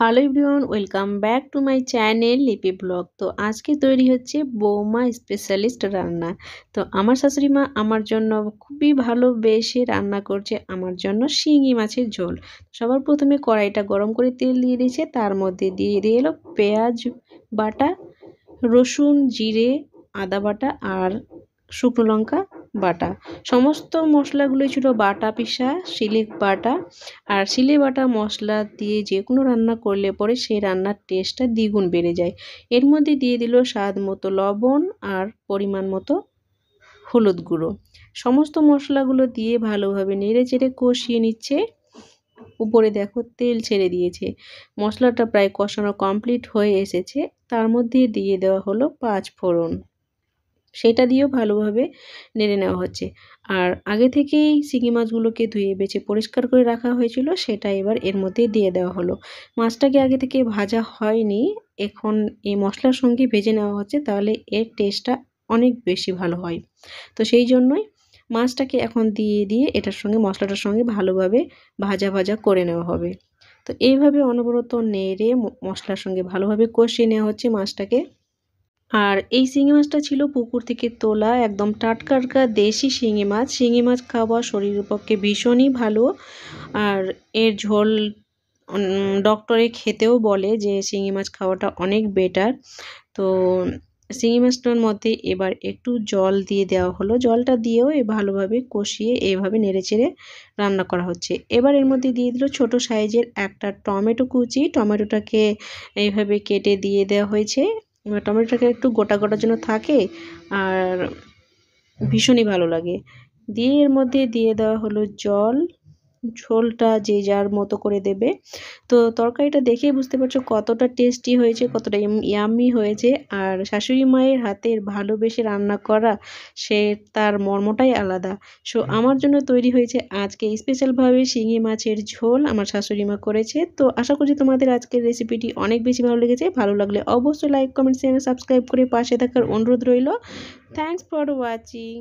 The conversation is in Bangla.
hello everyone welcome back to my channel Lipi blog তো আজকে তৈরি হচ্ছে বৌমা স্পেশালিস্ট রান্না তো আমার শাশুড়ি মা আমার জন্য খুবই ভালোবেসে রান্না করছে আমার জন্য শিঙি মাছের ঝোল সবার প্রথমে কড়াইটা গরম করে তেল দিয়ে দিয়েছে তার মধ্যে দিয়ে দিয়ে এলো পেঁয়াজ বাটা রসুন জিরে আদা বাটা আর শুকনো লঙ্কা বাটা সমস্ত মশলাগুলোই ছিল বাটা পিসা সিলিক বাটা আর সিলে বাটা মশলা দিয়ে যে কোনো রান্না করলে পরে সেই রান্নার টেস্টটা দ্বিগুণ বেড়ে যায় এর মধ্যে দিয়ে দিল স্বাদ মতো লবণ আর পরিমাণ মতো হলুদ গুঁড়ো সমস্ত মশলাগুলো দিয়ে ভালোভাবে নেড়ে চেড়ে কষিয়ে নিচ্ছে উপরে দেখো তেল ছেড়ে দিয়েছে মশলাটা প্রায় কষানো কমপ্লিট হয়ে এসেছে তার মধ্যে দিয়ে দেওয়া হলো পাঁচ ফোড়ন সেটা দিয়েও ভালোভাবে নেড়ে নেওয়া হচ্ছে আর আগে থেকেই শিঙি মাছগুলোকে ধুয়ে বেছে পরিষ্কার করে রাখা হয়েছিল সেটা এবার এর মধ্যে দিয়ে দেওয়া হলো মাছটাকে আগে থেকে ভাজা হয়নি এখন এই মশলার সঙ্গে ভেজে নেওয়া হচ্ছে তাহলে এর টেস্টটা অনেক বেশি ভালো হয় তো সেই জন্যই মাছটাকে এখন দিয়ে দিয়ে এটার সঙ্গে মশলাটার সঙ্গে ভালোভাবে ভাজা ভাজা করে নেওয়া হবে তো এইভাবে অনবরত নেড়ে মশলার সঙ্গে ভালোভাবে কষিয়ে নেওয়া হচ্ছে মাছটাকে আর এই শিঙি মাছটা ছিল পুকুর থেকে তোলা একদম টাটকারকা দেশি শিঙি মাছ শিঙি মাছ খাওয়া শরীরের পক্ষে ভীষণই ভালো আর এর ঝোল ডক্টরে খেতেও বলে যে শিঙি মাছ খাওয়াটা অনেক বেটার তো শিঙি মাছটার মধ্যে এবার একটু জল দিয়ে দেওয়া হলো জলটা দিয়েও এ ভালোভাবে কষিয়ে এভাবে নেড়েচেড়ে রান্না করা হচ্ছে এবার এর মধ্যে দিয়ে দিল ছোট সাইজের একটা টমেটো কুচি টমেটোটাকে এইভাবে কেটে দিয়ে দেওয়া হয়েছে এবার টমেটোটাকে একটু গোটা গোটা জন্য থাকে আর ভীষণই ভালো লাগে দিয়ে এর মধ্যে দিয়ে দেওয়া হলো জল ঝোলটা যে যার মতো করে দেবে তো তরকারিটা দেখেই বুঝতে পারছো কতটা টেস্টি হয়েছে কতটা ইয়ামি হয়েছে আর শাশুড়ি মায়ের হাতের ভালোবেসে রান্না করা সে তার মর্মটাই আলাদা সো আমার জন্য তৈরি হয়েছে আজকে স্পেশালভাবে শিঙি মাছের ঝোল আমার শাশুড়ি মা করেছে তো আশা করছি তোমাদের আজকের রেসিপিটি অনেক বেশি ভালো লেগেছে ভালো লাগলে অবশ্যই লাইক কমেন্ট শেয়ার সাবস্ক্রাইব করে পাশে থাকার অনুরোধ রইল থ্যাংকস ফর ওয়াচিং